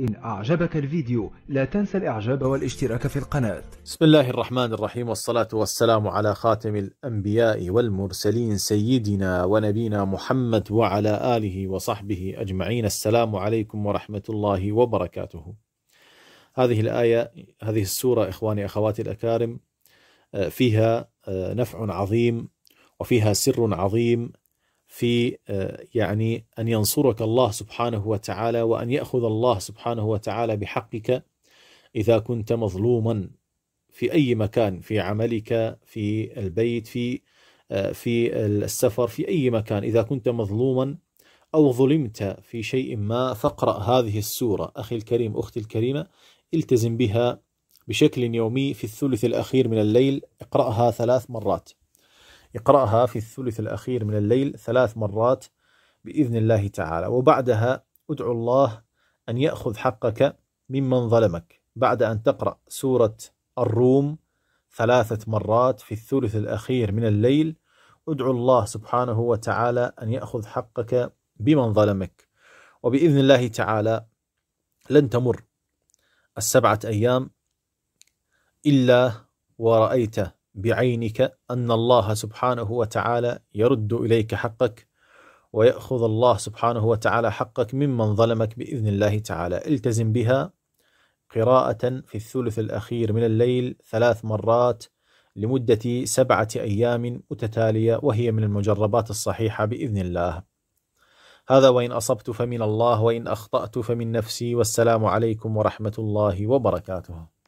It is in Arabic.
إن أعجبك الفيديو لا تنسى الإعجاب والاشتراك في القناة بسم الله الرحمن الرحيم والصلاة والسلام على خاتم الأنبياء والمرسلين سيدنا ونبينا محمد وعلى آله وصحبه أجمعين السلام عليكم ورحمة الله وبركاته هذه الآية هذه السورة إخواني أخواتي الأكارم آه، فيها آه، نفع عظيم وفيها سر عظيم في آه، يعني ان ينصرك الله سبحانه وتعالى وان ياخذ الله سبحانه وتعالى بحقك اذا كنت مظلوما في اي مكان في عملك في البيت في آه، في السفر في اي مكان اذا كنت مظلوما او ظلمت في شيء ما فاقرا هذه السوره اخي الكريم اختي الكريمه التزم بها بشكل يومي في الثلث الاخير من الليل اقراها ثلاث مرات يقرأها في الثلث الأخير من الليل ثلاث مرات بإذن الله تعالى وبعدها ادعو الله أن يأخذ حقك ممن ظلمك بعد أن تقرأ سورة الروم ثلاثة مرات في الثلث الأخير من الليل ادعو الله سبحانه وتعالى أن يأخذ حقك بمن ظلمك وبإذن الله تعالى لن تمر السبعة أيام إلا ورأيت بعينك أن الله سبحانه وتعالى يرد إليك حقك ويأخذ الله سبحانه وتعالى حقك ممن ظلمك بإذن الله تعالى التزم بها قراءة في الثلث الأخير من الليل ثلاث مرات لمدة سبعة أيام متتالية وهي من المجربات الصحيحة بإذن الله هذا وإن أصبت فمن الله وإن أخطأت فمن نفسي والسلام عليكم ورحمة الله وبركاته